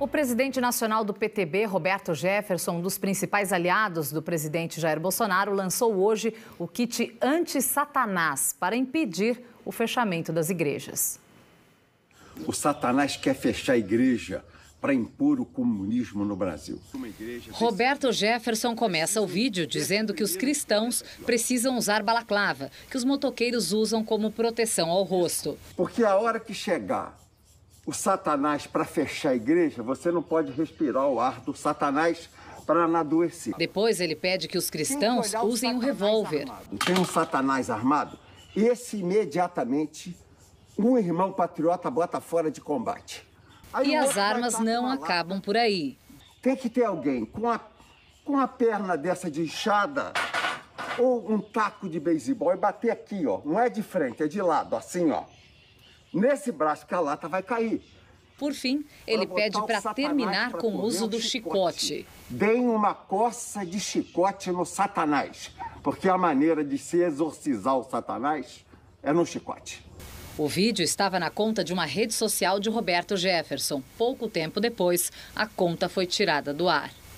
O presidente nacional do PTB, Roberto Jefferson, um dos principais aliados do presidente Jair Bolsonaro, lançou hoje o kit anti-Satanás para impedir o fechamento das igrejas. O Satanás quer fechar a igreja para impor o comunismo no Brasil. Roberto Jefferson começa o vídeo dizendo que os cristãos precisam usar balaclava, que os motoqueiros usam como proteção ao rosto. Porque a hora que chegar o Satanás para fechar a igreja, você não pode respirar o ar do Satanás para não adoecer. Depois ele pede que os cristãos que usem um revólver. Armado. Tem um Satanás armado esse imediatamente um irmão patriota bota fora de combate. Aí e as armas não acabam por aí. Tem que ter alguém com a, com a perna dessa de inchada ou um taco de beisebol e bater aqui, ó. Não é de frente, é de lado, assim, ó. Nesse braço que a lata vai cair. Por fim, ele pede para terminar com o uso do chicote. chicote. Deem uma coça de chicote no Satanás, porque a maneira de se exorcizar o Satanás é no chicote. O vídeo estava na conta de uma rede social de Roberto Jefferson. Pouco tempo depois, a conta foi tirada do ar.